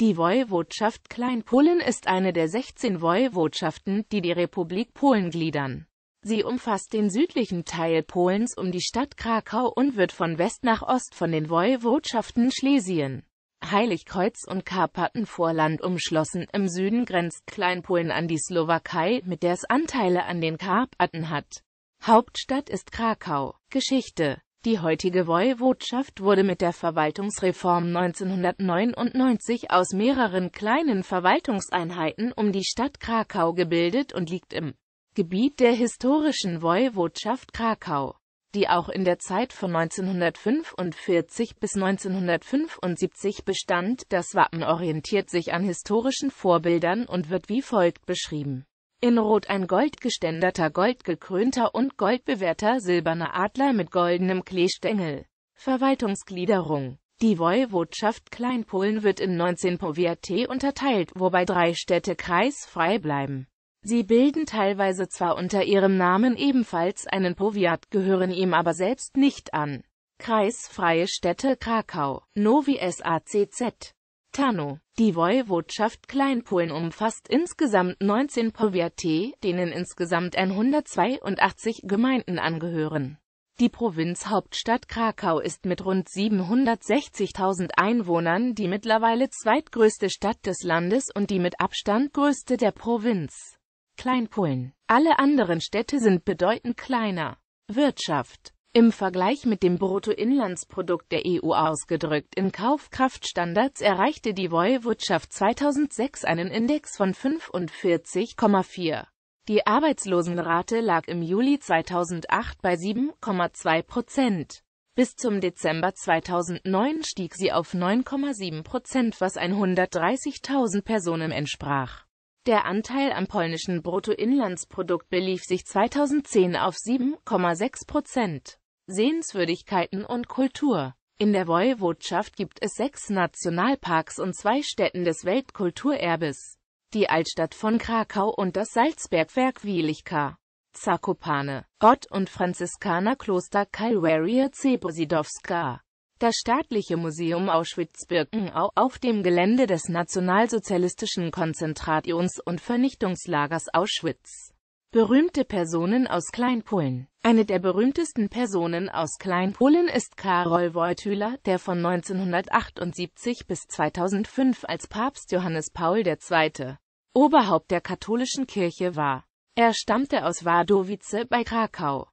Die Woiwodschaft Kleinpolen ist eine der 16 Woiwodschaften, die die Republik Polen gliedern. Sie umfasst den südlichen Teil Polens um die Stadt Krakau und wird von West nach Ost von den Woiwodschaften Schlesien, Heiligkreuz und Karpatenvorland umschlossen. Im Süden grenzt Kleinpolen an die Slowakei, mit der es Anteile an den Karpaten hat. Hauptstadt ist Krakau. Geschichte die heutige Woiwodschaft wurde mit der Verwaltungsreform 1999 aus mehreren kleinen Verwaltungseinheiten um die Stadt Krakau gebildet und liegt im Gebiet der historischen Woiwodschaft Krakau, die auch in der Zeit von 1945 bis 1975 bestand. Das Wappen orientiert sich an historischen Vorbildern und wird wie folgt beschrieben. In Rot ein goldgeständerter, goldgekrönter und goldbewehrter silberner Adler mit goldenem Kleestängel. Verwaltungsgliederung Die Woiwodschaft Kleinpolen wird in 19 Powiate unterteilt, wobei drei Städte kreisfrei bleiben. Sie bilden teilweise zwar unter ihrem Namen ebenfalls einen Powiat, gehören ihm aber selbst nicht an. Kreisfreie Städte Krakau, Novi SACZ Tano. Die Woiwodschaft Kleinpolen umfasst insgesamt 19 Powiate, denen insgesamt 182 Gemeinden angehören. Die Provinzhauptstadt Krakau ist mit rund 760.000 Einwohnern die mittlerweile zweitgrößte Stadt des Landes und die mit Abstand größte der Provinz Kleinpolen. Alle anderen Städte sind bedeutend kleiner. Wirtschaft im Vergleich mit dem Bruttoinlandsprodukt der EU ausgedrückt in Kaufkraftstandards erreichte die Woiwodschaft 2006 einen Index von 45,4. Die Arbeitslosenrate lag im Juli 2008 bei 7,2 Prozent. Bis zum Dezember 2009 stieg sie auf 9,7 Prozent, was 130.000 Personen entsprach. Der Anteil am polnischen Bruttoinlandsprodukt belief sich 2010 auf 7,6 Prozent. Sehenswürdigkeiten und Kultur. In der Woiwodschaft gibt es sechs Nationalparks und zwei Städten des Weltkulturerbes. Die Altstadt von Krakau und das Salzbergwerk Wielichka. Zakopane, Gott und Franziskanerkloster Kalwaria Zebrosidowska. Das staatliche Museum Auschwitz-Birkenau auf dem Gelände des nationalsozialistischen Konzentrations- und Vernichtungslagers Auschwitz. Berühmte Personen aus Kleinpolen eine der berühmtesten Personen aus Kleinpolen ist Karol Wojtyla, der von 1978 bis 2005 als Papst Johannes Paul II. Oberhaupt der katholischen Kirche war. Er stammte aus Wadowice bei Krakau.